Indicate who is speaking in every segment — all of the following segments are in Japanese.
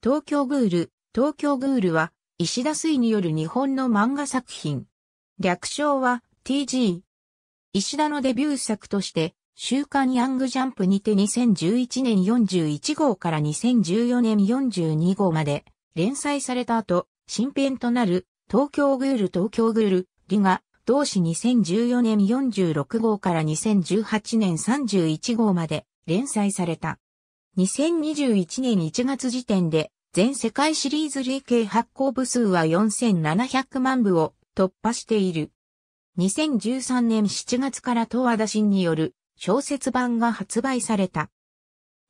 Speaker 1: 東京グール、東京グールは、石田水による日本の漫画作品。略称は TG。石田のデビュー作として、週刊ヤングジャンプにて2011年41号から2014年42号まで連載された後、新編となる東京グール東京グール、リガ、同誌2014年46号から2018年31号まで連載された。2021年1月時点で、全世界シリーズ累計発行部数は4700万部を突破している。2013年7月から東和田新による小説版が発売された。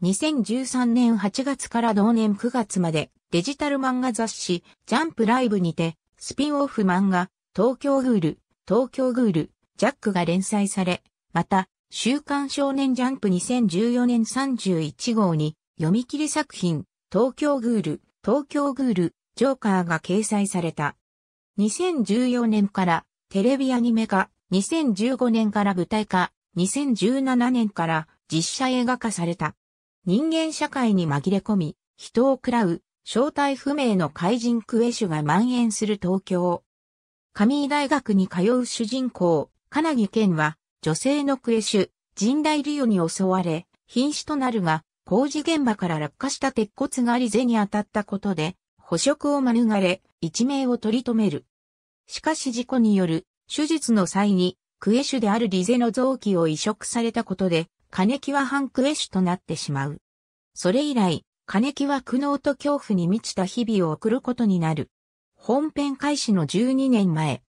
Speaker 1: 2013年8月から同年9月までデジタル漫画雑誌ジャンプライブにてスピンオフ漫画東京グール、東京グール、ジャックが連載され、また週刊少年ジャンプ2014年31号に読み切り作品、東京グール、東京グール、ジョーカーが掲載された。2014年からテレビアニメ化、2015年から舞台化、2017年から実写映画化された。人間社会に紛れ込み、人を喰らう、正体不明の怪人クエシュが蔓延する東京。上井大学に通う主人公、金木健は、女性のクエシュ、人代リオに襲われ、瀕死となるが、工事現場から落下した鉄骨がリゼに当たったことで、捕食を免れ、一命を取り留める。しかし事故による手術の際に、クエシュであるリゼの臓器を移植されたことで、金木は反クエシュとなってしまう。それ以来、金木は苦悩と恐怖に満ちた日々を送ることになる。本編開始の12年前、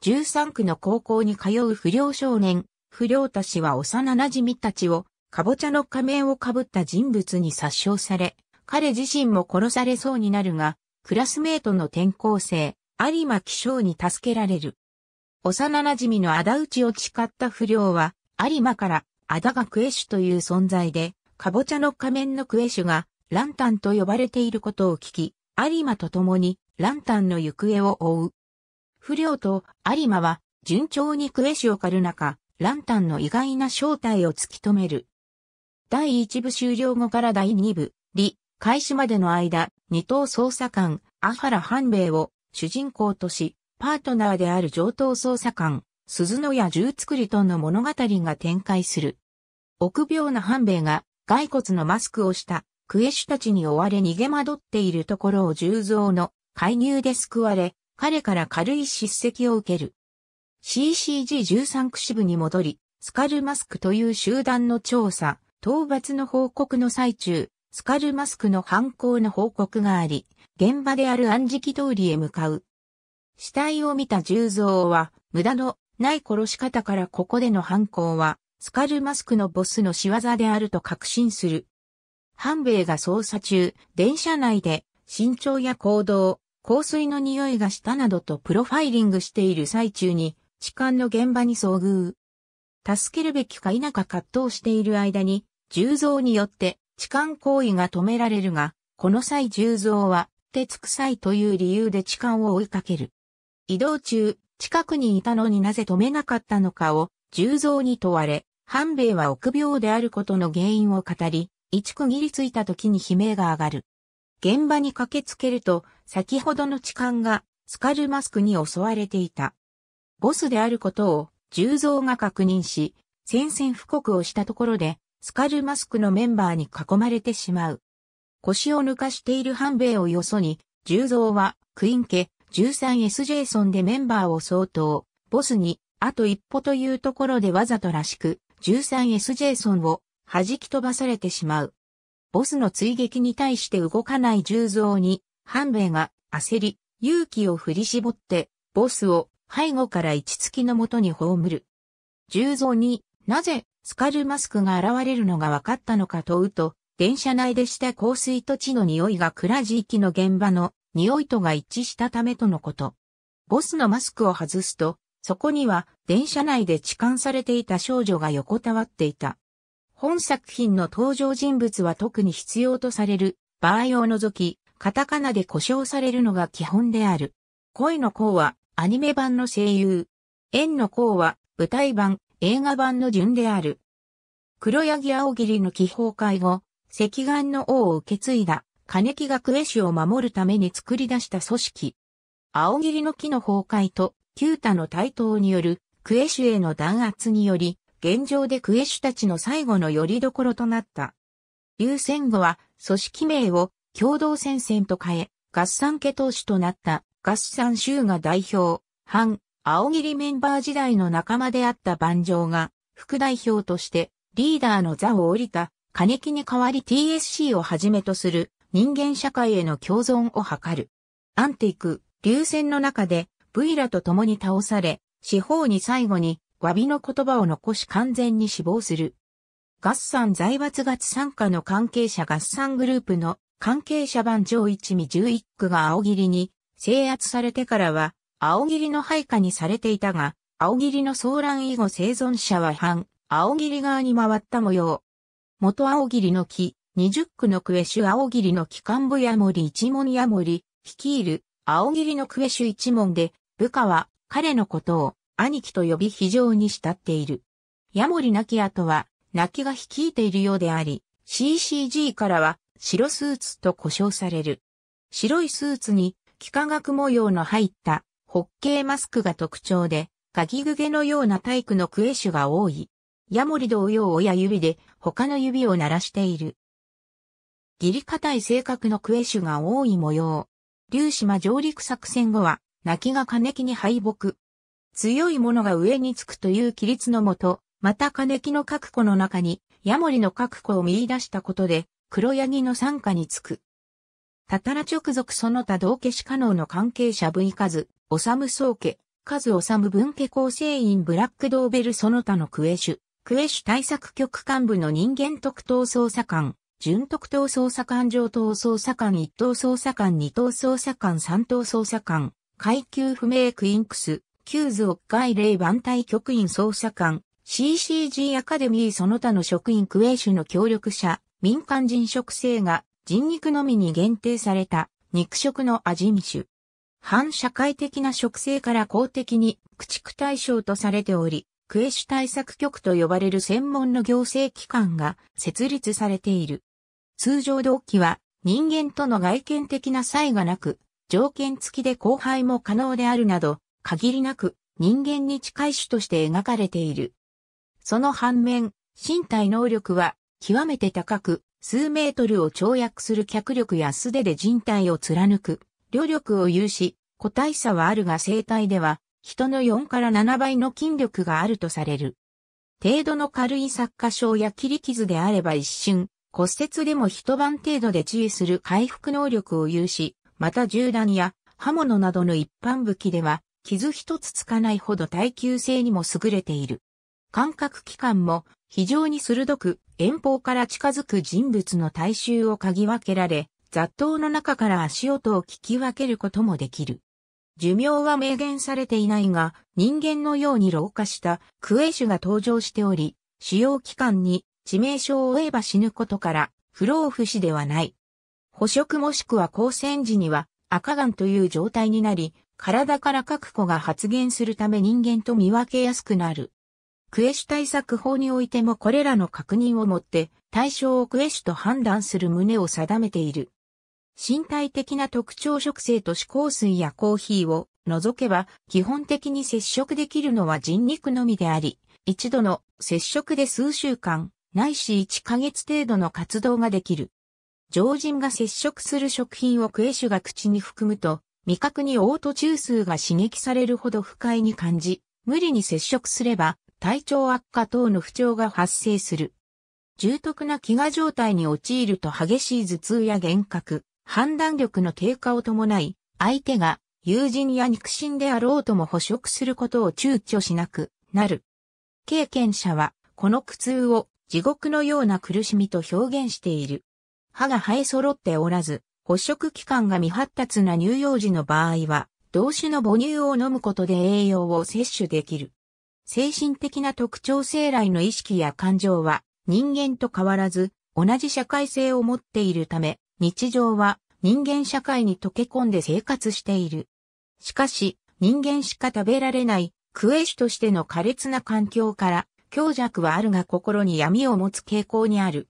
Speaker 1: 13区の高校に通う不良少年、不良たちは幼馴染たちを、かぼちゃの仮面をかぶった人物に殺傷され、彼自身も殺されそうになるが、クラスメートの転校生、有馬希少に助けられる。幼馴染の仇討ちを誓った不良は、有馬から、仇がクエシュという存在で、かぼちゃの仮面のクエシュが、ランタンと呼ばれていることを聞き、有馬と共に、ランタンの行方を追う。不良と有馬は順調にクエシを狩る中、ランタンの意外な正体を突き止める。第1部終了後から第2部、リ、開始までの間、二等捜査官、アハラ半兵イを主人公とし、パートナーである上等捜査官、鈴野や銃作りとの物語が展開する。臆病な半兵イが骸骨のマスクをしたクエシュたちに追われ逃げ惑っているところを銃蔵の介入で救われ、彼から軽い叱責を受ける。CCG13 区支部に戻り、スカルマスクという集団の調査、討伐の報告の最中、スカルマスクの犯行の報告があり、現場である暗示通りへ向かう。死体を見た重蔵は、無駄のない殺し方からここでの犯行は、スカルマスクのボスの仕業であると確信する。半兵衛が捜査中、電車内で、身長や行動、香水の匂いがしたなどとプロファイリングしている最中に、痴漢の現場に遭遇。助けるべきか否か葛藤している間に、重蔵によって痴漢行為が止められるが、この際重蔵は、つくさいという理由で痴漢を追いかける。移動中、近くにいたのになぜ止めなかったのかを、重蔵に問われ、半兵衛は臆病であることの原因を語り、一区切りついた時に悲鳴が上がる。現場に駆けつけると、先ほどの痴漢がスカルマスクに襲われていた。ボスであることを重蔵が確認し、宣戦布告をしたところで、スカルマスクのメンバーに囲まれてしまう。腰を抜かしている半兵衛をよそに、重蔵はクイン家 13S ジェイソンでメンバーを相当、ボスにあと一歩というところでわざとらしく 13S ジェイソンを弾き飛ばされてしまう。ボスの追撃に対して動かない重蔵に半兵衛が焦り、勇気を振り絞って、ボスを背後から一突きのもとに葬る。重蔵になぜスカルマスクが現れるのが分かったのか問うと、電車内でした香水と血の匂いがクラジ域の現場の匂いとが一致したためとのこと。ボスのマスクを外すと、そこには電車内で痴漢されていた少女が横たわっていた。本作品の登場人物は特に必要とされる場合を除き、カタカナで呼称されるのが基本である。恋の項はアニメ版の声優。縁の項は舞台版、映画版の順である。黒柳青霧の気崩壊後、赤眼の王を受け継いだ、金木学絵師を守るために作り出した組織。青霧の木の崩壊と、旧太の台頭による、クエシュへの弾圧により、現状でクエシュたちの最後の拠り所となった。優先後は、組織名を共同戦線と変え、合算家投手となった合算州が代表、反、青霧メンバー時代の仲間であった万丈が、副代表としてリーダーの座を降りた、金木に代わり TSC をはじめとする人間社会への共存を図る。アンティク、流戦の中で、ブイラと共に倒され、四方に最後に、詫びの言葉を残し完全に死亡する。合算財閥月参加の関係者合算グループの関係者番上一味十一区が青霧に制圧されてからは、青霧の配下にされていたが、青霧の騒乱以後生存者は反、青霧側に回った模様。元青霧の木、二十区のクエシュ青霧の機関部ヤモリ一門ヤモリ、率いる青霧のクエシュ一門で、部下は彼のことを兄貴と呼び非常に慕っている。ヤモリ亡き後は、泣きが率いているようであり、CCG からは、白スーツと呼称される。白いスーツに幾何学模様の入ったホッケーマスクが特徴で、かぎぐげのような体育のクエシュが多い。ヤモリ同様親指で他の指を鳴らしている。ギリ硬い性格のクエシュが多い模様。竜島上陸作戦後は、泣きが金木に敗北。強い者が上につくという規律のもと、また金木の各個の中に、ヤモリの各個を見出したことで、黒柳の参加につく。たたら直属その他同化し可能の関係者部位数、おさむ総家、数おさむ文家構成員ブラックドーベルその他のクエシュ、クエシュ対策局幹部の人間特等捜査官、準特等捜査官上等捜査官一等捜査官二等捜査官三等捜査官、階級不明クインクス、キューズオッガイレイ万体局員捜査官、CCG アカデミーその他の職員クエシュの協力者、民間人食性が人肉のみに限定された肉食の味見種。反社会的な食性から公的に駆逐対象とされており、クエシュ対策局と呼ばれる専門の行政機関が設立されている。通常動機は人間との外見的な差異がなく、条件付きで交配も可能であるなど、限りなく人間に近い種として描かれている。その反面、身体能力は極めて高く、数メートルを跳躍する脚力や素手で人体を貫く、両力を有し、個体差はあるが生体では、人の4から7倍の筋力があるとされる。程度の軽い作家症や切り傷であれば一瞬、骨折でも一晩程度で治癒する回復能力を有し、また銃弾や刃物などの一般武器では、傷一つつかないほど耐久性にも優れている。感覚器官も非常に鋭く遠方から近づく人物の大衆を嗅ぎ分けられ、雑踏の中から足音を聞き分けることもできる。寿命は明言されていないが、人間のように老化したクエ種が登場しており、使用期間に致命傷を負えば死ぬことから、不老不死ではない。捕食もしくは光線時には赤眼という状態になり、体から確個が発現するため人間と見分けやすくなる。クエシュ対策法においてもこれらの確認をもって対象をクエシュと判断する旨を定めている。身体的な特徴食性と指向水やコーヒーを除けば基本的に接触できるのは人肉のみであり、一度の接触で数週間、ないし1ヶ月程度の活動ができる。常人が接触する食品をクエシュが口に含むと、味覚にオート中枢が刺激されるほど不快に感じ、無理に接触すれば体調悪化等の不調が発生する。重篤な飢餓状態に陥ると激しい頭痛や幻覚、判断力の低下を伴い、相手が友人や肉親であろうとも捕食することを躊躇しなくなる。経験者は、この苦痛を地獄のような苦しみと表現している。歯が生え揃っておらず、捕食器官が未発達な乳幼児の場合は、同種の母乳を飲むことで栄養を摂取できる。精神的な特徴生来の意識や感情は人間と変わらず同じ社会性を持っているため、日常は人間社会に溶け込んで生活している。しかし、人間しか食べられないクエシとしての苛烈な環境から強弱はあるが心に闇を持つ傾向にある。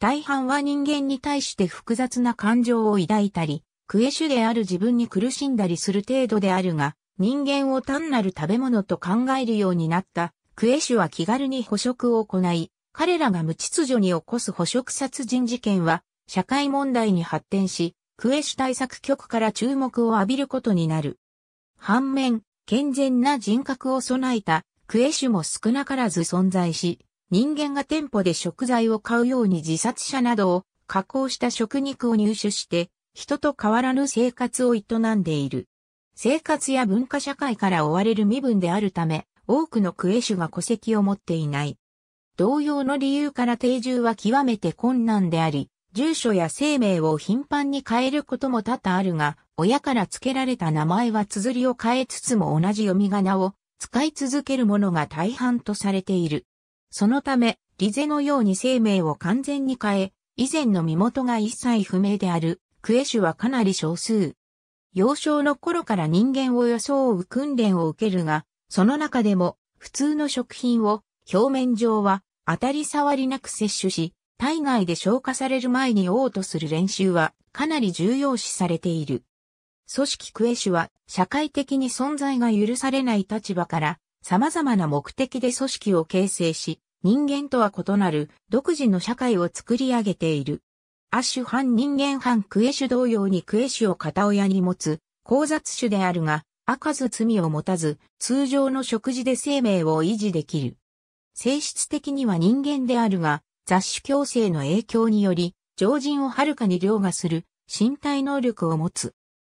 Speaker 1: 大半は人間に対して複雑な感情を抱いたり、クエシュである自分に苦しんだりする程度であるが、人間を単なる食べ物と考えるようになったクエシュは気軽に捕食を行い、彼らが無秩序に起こす捕食殺人事件は社会問題に発展し、クエシュ対策局から注目を浴びることになる。反面、健全な人格を備えたクエシュも少なからず存在し、人間が店舗で食材を買うように自殺者などを加工した食肉を入手して、人と変わらぬ生活を営んでいる。生活や文化社会から追われる身分であるため、多くのクエシュが戸籍を持っていない。同様の理由から定住は極めて困難であり、住所や生命を頻繁に変えることも多々あるが、親から付けられた名前は綴りを変えつつも同じ読み仮名を使い続けるものが大半とされている。そのため、リゼのように生命を完全に変え、以前の身元が一切不明である、クエシュはかなり少数。幼少の頃から人間を装う訓練を受けるが、その中でも普通の食品を表面上は当たり障りなく摂取し、体外で消化される前に嘔吐する練習はかなり重要視されている。組織クエシュは社会的に存在が許されない立場から様々な目的で組織を形成し、人間とは異なる独自の社会を作り上げている。アシュ反人間反クエシュ同様にクエシュを片親に持つ、交雑種であるが、開かず罪を持たず、通常の食事で生命を維持できる。性質的には人間であるが、雑種共生の影響により、常人をはるかに凌駕する身体能力を持つ。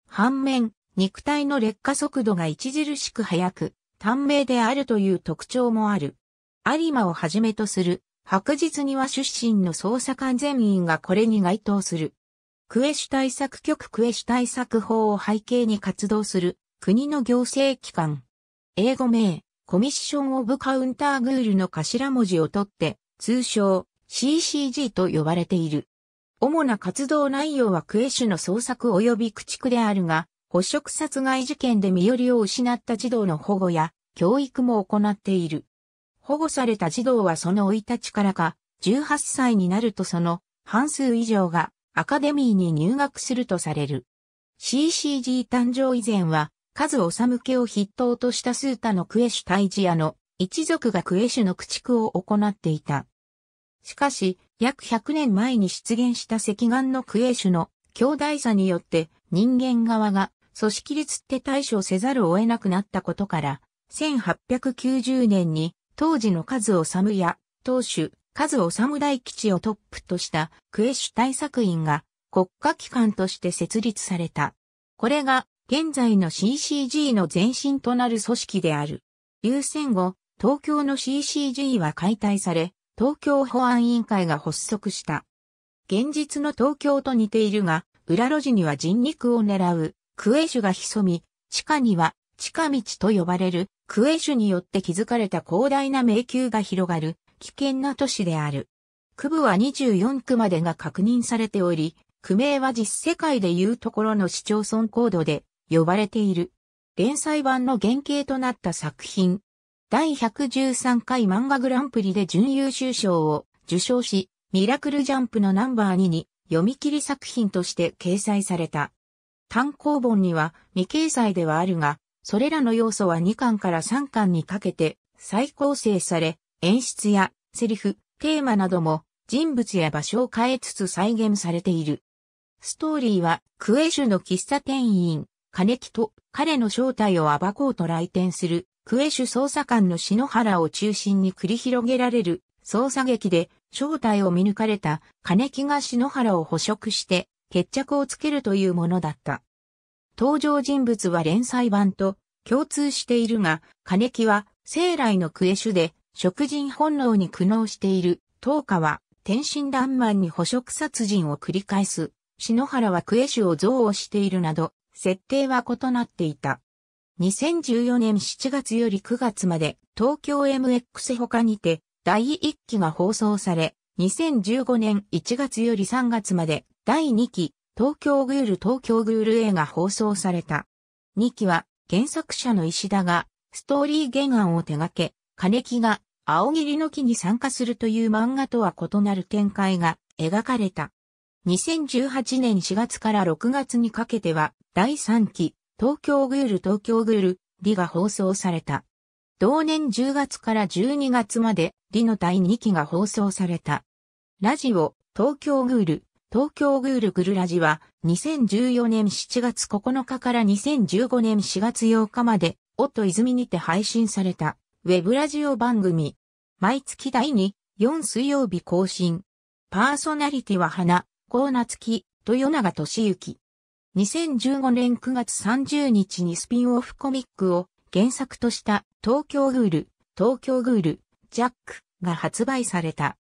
Speaker 1: 反面、肉体の劣化速度が著しく速く、短命であるという特徴もある。アリマをはじめとする白日には出身の捜査官全員がこれに該当する。クエシュ対策局クエシュ対策法を背景に活動する国の行政機関。英語名、コミッション・オブ・カウンター・グールの頭文字を取って、通称 CCG と呼ばれている。主な活動内容はクエシュの捜索及び駆逐であるが、捕食殺害事件で身寄りを失った児童の保護や教育も行っている。保護された児童はその生い立ちからか、18歳になるとその半数以上がアカデミーに入学するとされる。CCG 誕生以前は、数治向けを筆頭としたスータのクエシュタイジアの一族がクエシュの駆逐を行っていた。しかし、約100年前に出現した赤眼のクエシュの強大さによって人間側が組織率って対処せざるを得なくなったことから、1890年に当時の数をサムや、当主、数をサム大吉をトップとしたクエシュ対策員が国家機関として設立された。これが現在の CCG の前身となる組織である。優先後、東京の CCG は解体され、東京保安委員会が発足した。現実の東京と似ているが、裏路地には人肉を狙う、クエシュが潜み、地下には、地下道と呼ばれるクエシュによって築かれた広大な迷宮が広がる危険な都市である。区部は24区までが確認されており、区名は実世界でいうところの市町村コードで呼ばれている。連載版の原型となった作品。第113回漫画グランプリで準優秀賞を受賞し、ミラクルジャンプのナンバー2に読み切り作品として掲載された。単行本には未掲載ではあるが、それらの要素は2巻から3巻にかけて再構成され、演出やセリフ、テーマなども人物や場所を変えつつ再現されている。ストーリーはクエシュの喫茶店員、金木と彼の正体を暴こうと来店するクエシュ捜査官の篠原を中心に繰り広げられる捜査劇で正体を見抜かれた金木が篠原を捕食して決着をつけるというものだった。登場人物は連載版と共通しているが、金木は生来のクエシュで食人本能に苦悩している。東花は天真爛漫に捕食殺人を繰り返す。篠原はクエシュを憎悪しているなど、設定は異なっていた。2014年7月より9月まで東京 MX 他にて第1期が放送され、2015年1月より3月まで第2期東京グール東京グール A が放送された。2期は原作者の石田がストーリー原案を手掛け、金木が青霧の木に参加するという漫画とは異なる展開が描かれた。2018年4月から6月にかけては第3期東京グール東京グールリが放送された。同年10月から12月までリの第2期が放送された。ラジオ東京グール東京グールグルラジは2014年7月9日から2015年4月8日まで、夫泉にて配信されたウェブラジオ番組。毎月第2、4水曜日更新。パーソナリティは花、コーナ夏木、豊永俊之。2015年9月30日にスピンオフコミックを原作とした東京グール、東京グール、ジャックが発売された。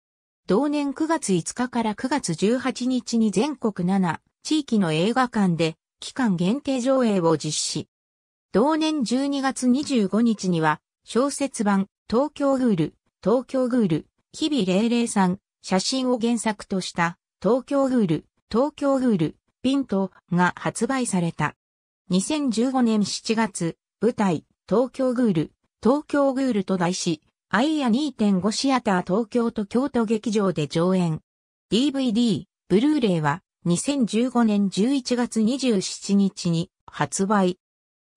Speaker 1: 同年9月5日から9月18日に全国7地域の映画館で期間限定上映を実施。同年12月25日には小説版東京グール、東京グール、日々零0さん、写真を原作とした東京グール、東京グール、ピントが発売された。2015年7月、舞台、東京グール、東京グールと題し、アイア2.5シアター東京と京都劇場で上演。DVD、ブルーレイは2015年11月27日に発売。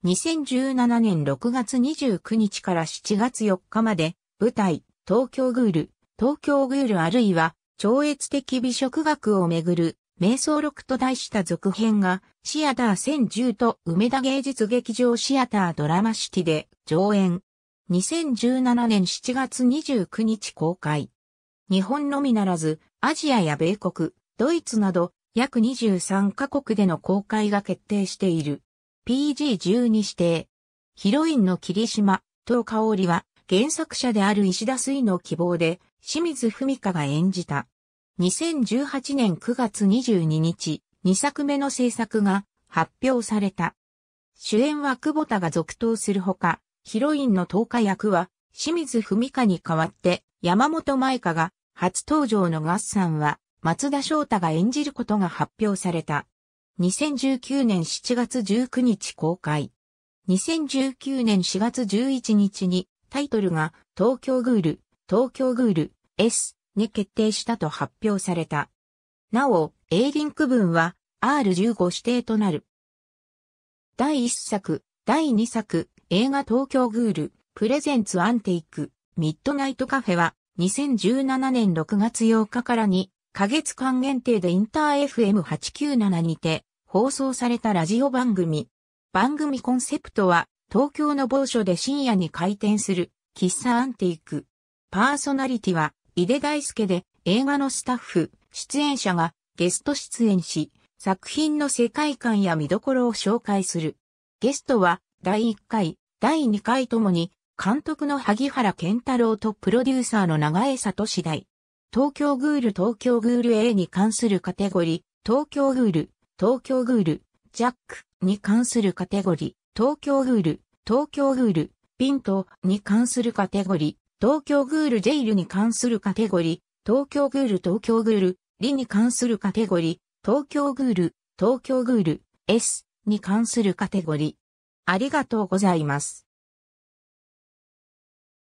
Speaker 1: 2017年6月29日から7月4日まで舞台、東京グール、東京グールあるいは超越的美食学をめぐる瞑想録と題した続編がシアター1010と梅田芸術劇場シアタードラマシティで上演。2017年7月29日公開。日本のみならず、アジアや米国、ドイツなど、約23カ国での公開が決定している。PG12 指定。ヒロインの霧島、東香織は、原作者である石田水の希望で、清水文香が演じた。2018年9月22日、2作目の制作が発表された。主演は久保田が続投するほか、ヒロインの東華役は、清水文香に代わって、山本舞香が、初登場のガッサンは、松田翔太が演じることが発表された。2019年7月19日公開。2019年4月11日に、タイトルが、東京グール、東京グール、S に決定したと発表された。なお、A リンク分は R15 指定となる。第1作、第2作、映画東京グール、プレゼンツアンテイク、ミッドナイトカフェは、2017年6月8日からに、ヶ月間限定でインター FM897 にて、放送されたラジオ番組。番組コンセプトは、東京の某所で深夜に開店する、喫茶アンテイク。パーソナリティは、井出大輔で、映画のスタッフ、出演者がゲスト出演し、作品の世界観や見どころを紹介する。ゲストは、第1回、第2回ともに、監督の萩原健太郎とプロデューサーの長江里次第。東京グール東京グール A に関するカテゴリー、東京グール、東京グール、ジャックに関するカテゴリー、東京グール、東京グール、ピントに関するカテゴリー、東京グールジェイルに関するカテゴリー、東京グール東京グール、リに関するカテゴリー、東京グール、東京グール、S に関するカテゴリありがとうございます。